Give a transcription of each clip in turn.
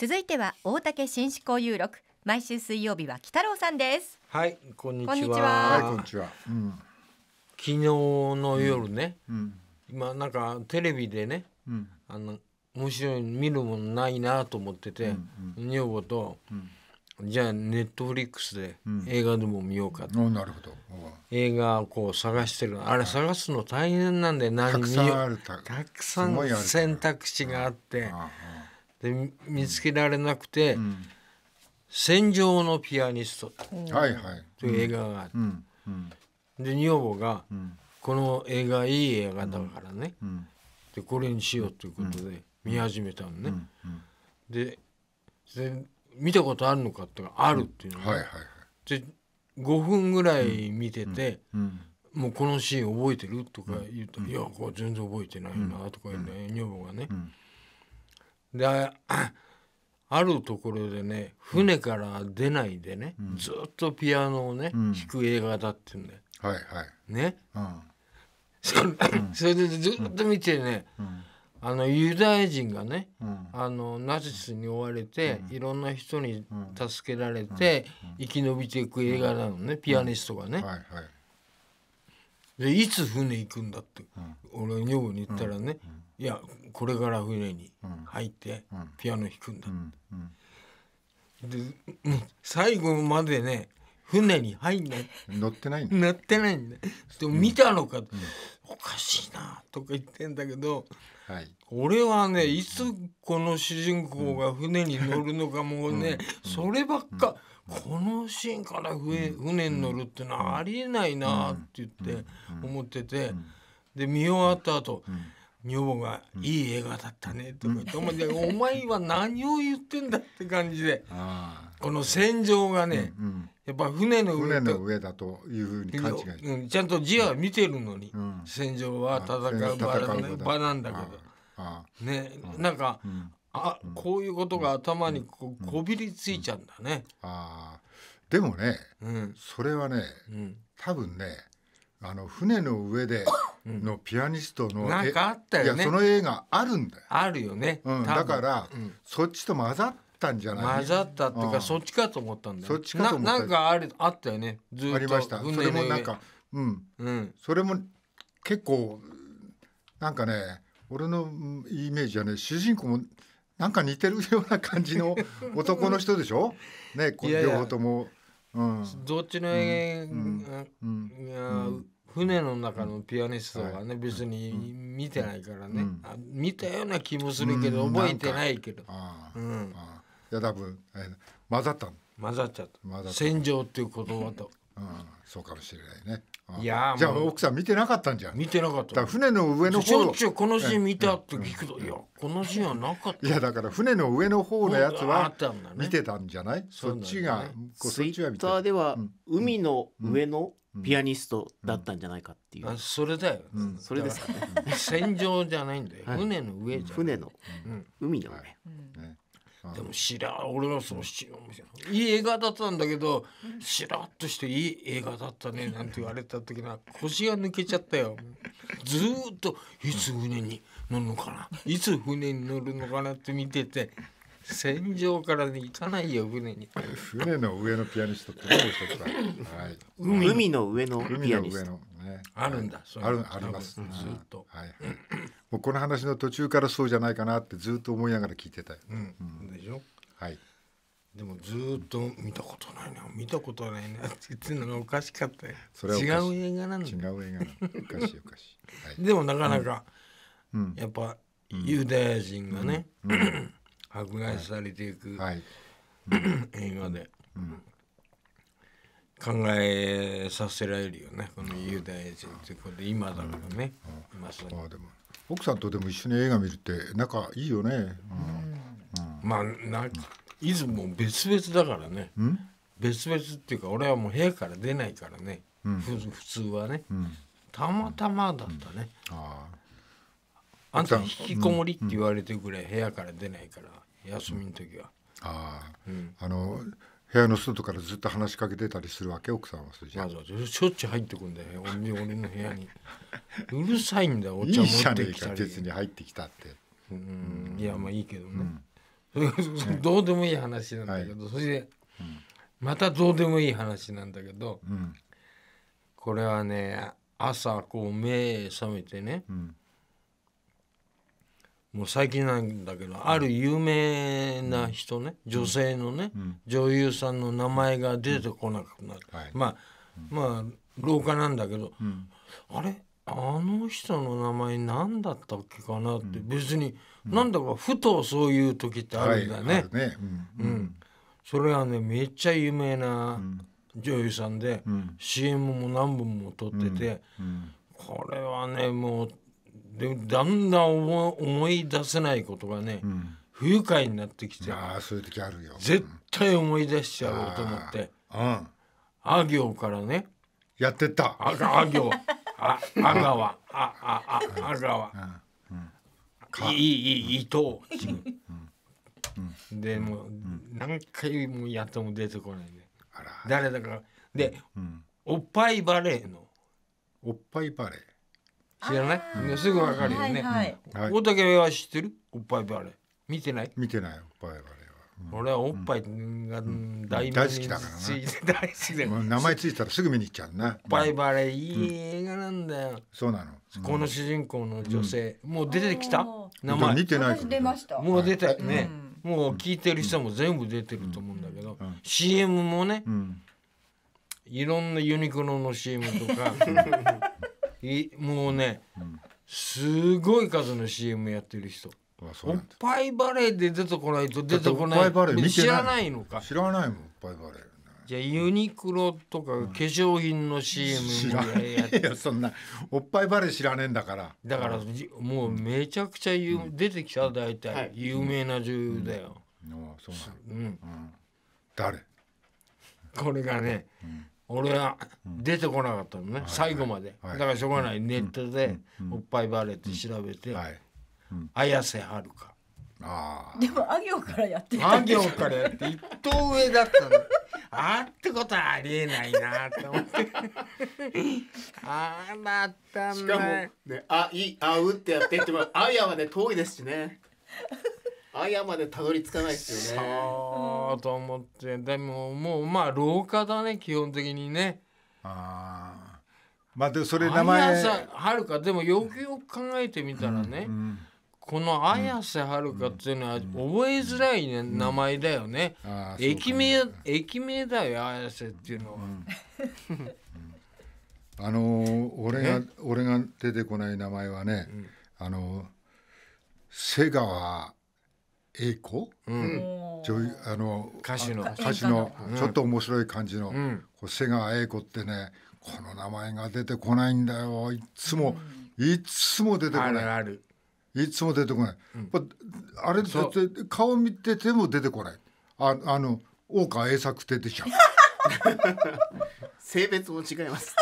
続いては大竹新思考有録毎週水曜日は北郎さんですはいこんにちはこんにちは、はい、こんにちは、うん、昨日の夜ね、うん、今なんかテレビでね、うん、あの面白い見るものないなと思ってて、うん女房と、じゃあネットフリックスで映画でも見ようかと、なるほど映画をこう探してるあれ探すの大変なんで何見ようたくさん選択肢があって。ああで見つけられなくて「戦場のピアニスト」という映画があってで女房が「この映画いい映画だからね、でこれにしよう」ということで見始めたのね。で見たことあるのかってあるっていうので5分ぐらい見てて、もうこのシーン覚えてるとか言うと、いやこれ全然覚えてないなとか、うね女房がね、で あるところでね船から出ないでね、うん、ずっとピアノをね、うん、弾く映画だって言うんだよ。はいはい、ね、うん、そ れでずっと見てね、あのユダヤ人がね、あのナチスに追われて、いろんな人に助けられて、生き延びていく映画なのね、ピアニストがね。はいはいでいつ船行くんだって、俺女房に言ったらね、いやこれから船に入ってピアノ弾くんだ、で最後までね船に入んない乗ってないんだ乗ってないんだでも見たのか、うん、おかしいなとか言ってんだけど、はい、俺はねいつこの主人公が船に乗るのかもうね、そればっか、このシーンから船,、船に乗るってのはありえないなって言って思ってて、で見終わった後、うん女房が「いい映画だったね」とか言って、お前は何を言ってんだって感じで この戦場がね、やっぱ船の上だというふうに勘違い、ちゃんと字は見てるのに、戦場は戦う場なんだけどねなんか、あこういうことが頭にここびりついちゃうんだね。でもね、それはね、多分ねあの船の上でのピアニストの、うん、なんかあったよ、ね、いやその映画あるんだよあるよね、うん、だから、うん、そっちと混ざったんじゃない混ざったっていうか、そっちかと思ったんだよ、そっちかと思ったなんかあれあったよねずっとありましたそれもなんかうん、うん、それも結構なんかね俺のイメージはね主人公もなんか似てるような感じの男の人でしょ ね両方とも。いやいやどっちの船の中のピアニストはね別に見てないからね見たような気もするけど覚えてないけどいや多分混ざった混ざっちゃった「戦場」っていう言葉とうん、そうかもしれないね。いやじゃあ奥さん見てなかったんじゃん。見てなかった。船の上の方。しょこのシーン見たって聞くと、いやこのシーンはなかった。いやだから船の上の方のやつは見てたんじゃない？そっちがツイッターでは海の上のピアニストだったんじゃないかっていう。それだよ。それですかね。戦場じゃないんだよ。船の上じゃ。船の海の上。ね。でも知ら俺はその七のいい映画だったんだけどしらっとしていい映画だったねなんて言われた時な腰が抜けちゃったよずっといつ船に乗るのかないつ船に乗るのかなって見てて戦場から、ね、行かないよ船に船の上のピアニストってどうでしょうか、はい、海の上のピアニスト、ね、あるんだ、はい、あるありますずっと、はい、もうこの話の途中からそうじゃないかなってずっと思いながら聞いてたよ、うんうんはいでもずっと見たことないな見たことないなって言ってるのがおかしかったよそれは違う映画なんだ違う映画のおかしいおかしい、はい、でもなかなか、うんやっぱユダヤ人がね、迫害されていく、はい映画で、考えさせられるよねこのユダヤ人ってこれ今だからね、まさにああでも奥さんとでも一緒に映画見るって仲いいよね、うんまあい出も別々だからね、別々っていうか俺はもう部屋から出ないからね、うん、普通はね、うん、たまたまだったね、ああんた引きこもりって言われてくれ、部屋から出ないから休みの時は、ああ、あの部屋の外からずっと話しかけてたりするわけ奥さんはそれじゃあ、ま、しょっちゅう入ってくんだよ俺の部屋に うるさいんだお茶持ってきたりいいじゃねえか別に入ってきたってうん、いやまあいいけどね、どうでもいい話なんだけど、はい、それで、うん、またどうでもいい話なんだけど、うん、これはね朝こう目覚めてね、うん、もう最近なんだけど、ある有名な人ね、女性のね、女優さんの名前が出てこなくなる、はい、まあ、まあ廊下なんだけど、あれ人の名前何だったっけかなって別になんだかふとそういう時ってあるんだね。はい、ねうん、うん、それはねめっちゃ有名な女優さんで、うん、CM も何本も撮ってて、うん、これはねもうでだんだん思い出せないことがね、不愉快になってきてあそういう時あるよ絶対思い出しちゃおうと思ってあ,、うん、あ行からねやってたああ行 ああ阿わ、ああああ阿川いいいい伊藤でも何回もやっても出てこないで誰だかでおっぱいバレーのおっぱいバレー知らないねすぐわかるよね大竹は知ってるおっぱいバレー見てない見てないおっぱいバレー俺はおっぱいが大好きだからな大好きだ名前ついたらすぐ見に行っちゃうなおっぱいバレいい映画なんだよそうなのこの主人公の女性もう出てきた名前見てないました。もう出たねもう聞いてる人も全部出てると思うんだけど CM もねいろんなユニクロの CM とか もうねすごい数の CM やってる人おっぱいバレーで出てこないと出てこない知らないのか知らないもんおっぱいバレーじゃあユニクロとか化粧品の CM いやそんなおっぱいバレー知らねえんだからだからもうめちゃくちゃうん、出てきた大体、有名な女優だよ、うん、あそうなんうん、誰これがね、俺は出てこなかったのね、最後まで、だからしょうがない、ネットでおっぱいバレーって調べて、はい綾瀬はるかあでもあ行からやってあ行からやって一等上だったの あってことはありえないなと思ってあらまたしかもねあいあうってやってってもあやまで遠いですしねあやまでたどり着かないですよねああと思ってでももうまあ廊下だね基本的にねああまあでそれ名前はるかでもよくよく考えてみたらね、うんうんこの綾瀬はるかっていうのは覚えづらい、ね名前だよね,、駅名駅名だよ綾瀬っていうのは、あの俺が、俺が出てこない名前はね、あの瀬川英子、うん、女優あの歌手の歌手のちょっと面白い感じの、うん、こう瀬川英子ってねこの名前が出てこないんだよいつも、いつも出てこない。あるあるいつも出てこない、うん、あれって顔見てても出てこないああの大川栄作出て出ちゃう性別も違います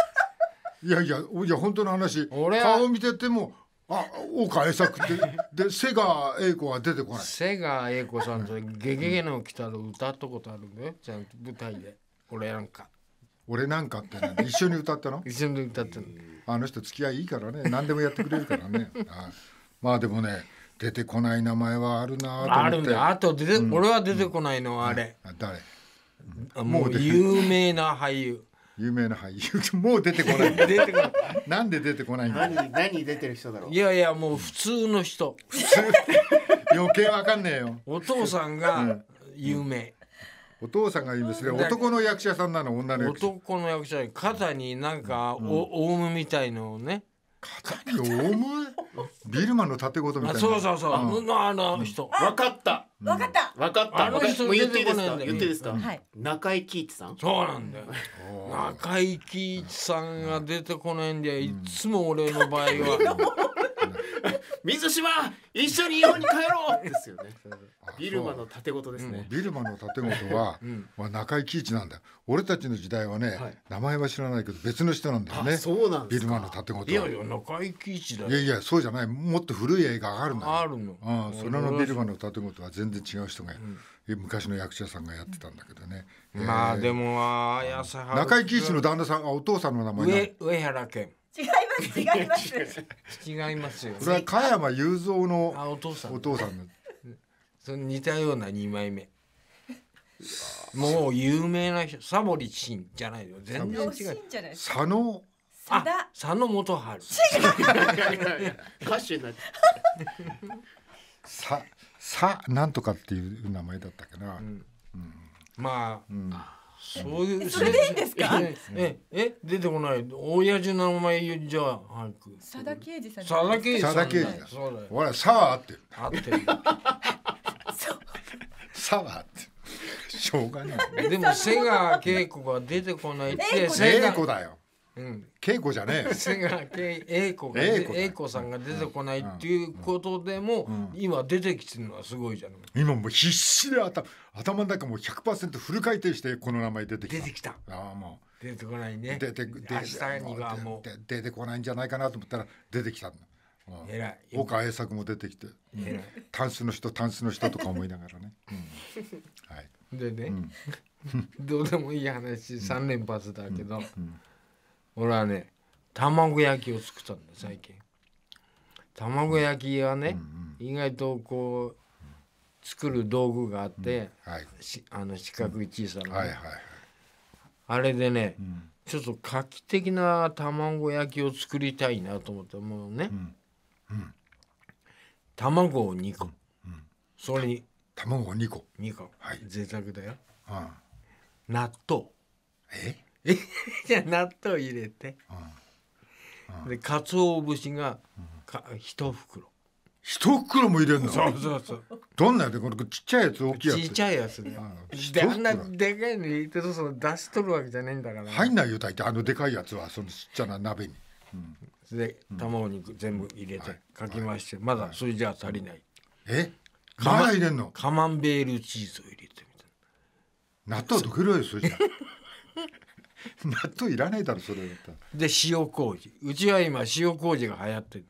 いやいやいや本当の話顔見ててもあ大川栄作ってで 瀬川栄子は出てこない瀬川栄子さんと「ゲゲゲの鬼太郎」歌ったことあるねちゃんと舞台で俺なんか。俺なんかって一緒に歌ったの 一緒に歌ったのあの人付き合いいいからね何でもやってくれるからね、はいまあでもね出てこない名前はあるなとあるんだあと出て、うん、俺は出てこないのはあれ、うん、うん、もう有名な俳優有名な俳優もう出てこない 出てこないんで出てこないんだ何何出てる人だろういやいやもう普通の人普通 余計わかんねえよお父さんが有名、お父さんが男の役者さんなの、女の役者。男の役者、肩になんか、お、オウムみたいのをね。肩に重い。ビルマンの縦ごとみたいな。そうそうそう。あのあの人。わかった。わかった。わかった。もう言っていいですか。言っていいですか。中井貴一さん。そうなんだよ。中井貴一さんが出てこないんで、いつも俺の場合は。水島一緒に日本に帰ろうですよねビルマの盾物ですね、うん、ビルマの盾事は、うん、まあ、中井貴一なんだ俺たちの時代はね、はい、名前は知らないけど別の人なんだよねそうなんビルマの盾物。いやいや中井貴一だいやいやそうじゃないもっと古い映画があるんだあるのあそれのビルマの盾物は全然違う人が、うん、昔の役者さんがやってたんだけどね、まあでも綾瀬中井貴一の旦那さんがお父さんの名前上上原健違います違います違いますよこれは加山雄三のあお父さんお父さんのその似たような二枚目もう有名な人サボリシンじゃないよ全然違う佐野あ佐野元春歌手になってささなんとかっていう名前だったかな、うんうん、まあ、うんそういう。それでいいんですか。え、え、出てこない。親父の名前言うじゃあ、早く。佐田啓二さん。佐田啓二佐田啓二。そうだよ。ほら、さは合ってる。ってる。さは合ってしょうがない。でも、瀬川恵子が出てこないって。瀬川恵子だよ。うん、稽古じゃねえ瀬川栄子が栄子さんが出てこないっていうことでも、うんうん、今出てきてるのはすごいじゃん。今も必死で頭頭の中も百パーセントフル回転してこの名前出てきた出てきたああもう出てこないね出て明日にはもう出てこないんじゃないかなと思ったら出てきたんえらい岡栄作も出てきて、うん、タンスの人タンスの人とか思いながらね、うん、はいでね、どうでもいい話3連発だけど、うん俺はね卵焼きを作ったんだ最近卵焼きはね、うん意外とこう作る道具があって、うんはい、あの四角い小さな、はいはい、あれでね、ちょっと画期的な卵焼きを作りたいなと思ったもうね、卵を2個、それに卵を2個2個、はい、贅沢だよ、納豆え じゃ納豆入れて、うん、で鰹節がか一袋一袋も入れるのそうそうそうどんなやつこのちっちゃいやつ大きいやつちっちゃいやつね、であんなでかいの入れてその出しとるわけじゃねえんだから入んないよ大体あのでかいやつはそのちっちゃな鍋に、うん、で卵肉全部入れて、かきまして、まだそれじゃ足りない、えまだ入れんのカマンベールチーズを入れてみたいな納豆溶けるよそれじゃ 納豆いらないだろそれだったで塩麹うちは今塩麹が流行ってる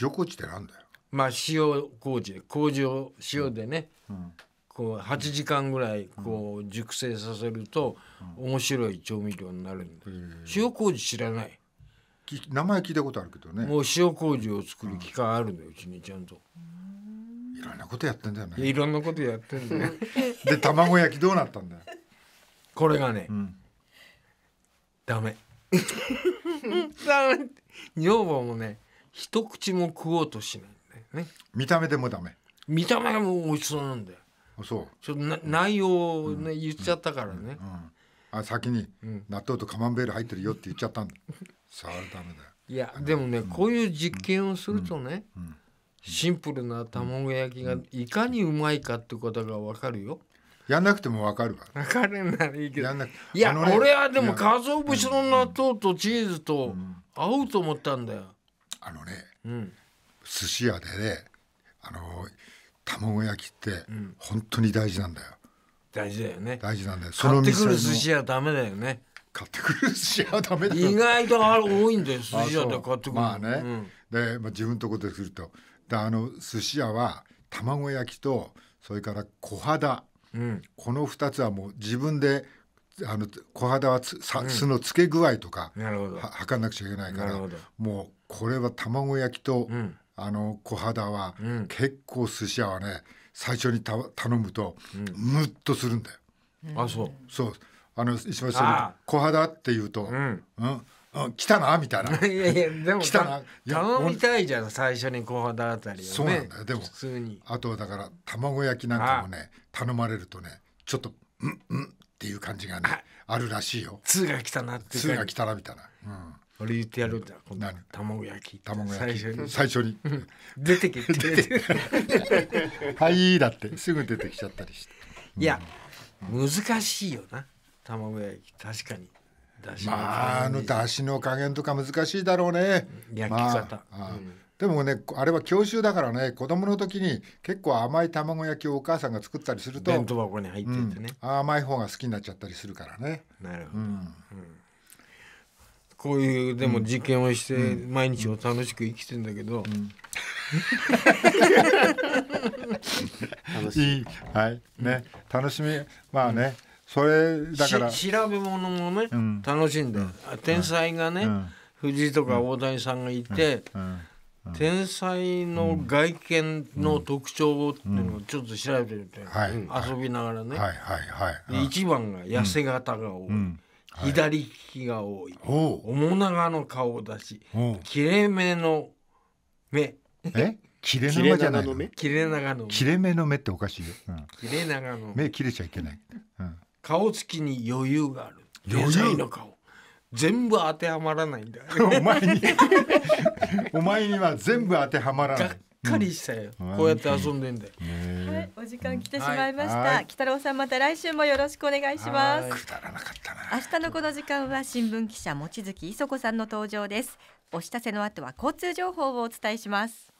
塩麹ってなんだよまあ塩麹麹を塩でね、うんこう8時間ぐらいこう熟成させると面白い調味料になるんで、うん、塩麹知らない名前聞いたことあるけどねもう塩麹を作る機会あるんだよ、うちにちゃんといろんなことやってんだよねいろんなことやってんだよで卵焼きどうなったんだよこれがね、うん、ダメダメ女房もね一口も食おうとしないんだよね見た目でもダメ見た目も美味しそうなんだよそうちょっとな内容をね、うん、言っちゃったからね、うんうん、あ先に、納豆とカマンベール入ってるよって言っちゃったんだそれダメだよいやでもね、こういう実験をするとね、シンプルな卵焼きがいかにうまいかってことが分かるよ、やんなくてもわかるわ。わかるならいいけど。やんないや、俺はでもカツオ節の納豆とチーズと合うと思ったんだよ。あのね、うん。寿司屋でね、あの卵焼きって本当に大事なんだよ。大事だよね。大事なんだよ。そ買のってくる寿司屋ダメだよね。買ってくる寿司屋はダメだよ。意外とあ多いんだよ。寿司屋で買ってくる。まあね、うんで、まあ、自分のとこでするとであの寿司屋は卵焼きとそれから小肌うん、この2つはもう自分であの小肌はつさ、酢のつけ具合とか、うん、はかんなくちゃいけないからもうこれは卵焼きと、うん、あの小肌は、うん、結構寿司屋はね最初にた頼むと、むっとするんだよ。あそうそうあの一番最初に小肌っていうと、うん、うんう来たなみたいな いやいやでも来たな頼みたいじゃん最初に後半だったり、ね、そうなんだよでも普通にあとはだから卵焼きなんかもね頼まれるとねちょっと「うんうん」っていう感じがねあるらしいよ「通が来たな」って「通が来たな」みたいな、うん、俺言ってやるんだこ今度卵焼き卵焼き最初に出てけって 出てはいだってすぐ出てきちゃったりしていや、難しいよな卵焼き確かにまああの出汁の加減とか難しいだろうね焼き方、まあうん、でもねあれは教習だからね子供の時に結構甘い卵焼きをお母さんが作ったりすると弁当箱に入っててね、うん、甘い方が好きになっちゃったりするからねなるほど、うんこういうでも実験をして毎日を楽しく生きてんだけど、うんうん、楽しい はいね楽しみまあね、うんそれだから調べ物もね、楽しんで、うん、天才がね、うん、藤井とか大谷さんがいて、天才の外見の特徴っていうのをちょっと調べてみて、遊びながらね、はいはいはい、一番が痩せ型が多い。左利きが多い、面長の顔だし切れ目の目え切れ長じゃないの切れ長の目切れ目の目っておかしいよ、うん、切れ長の目切れちゃいけない、うん顔つきに余裕がある余裕の顔全部当てはまらないんだお前に お前には全部当てはまらないっかりしたよ、うん、こうやって遊んでんだよ、はい、お時間来てしまいました、はい、北郎さんまた来週もよろしくお願いしますくだらなかったな明日のこの時間は新聞記者望月磯子さんの登場ですお知らせの後は交通情報をお伝えします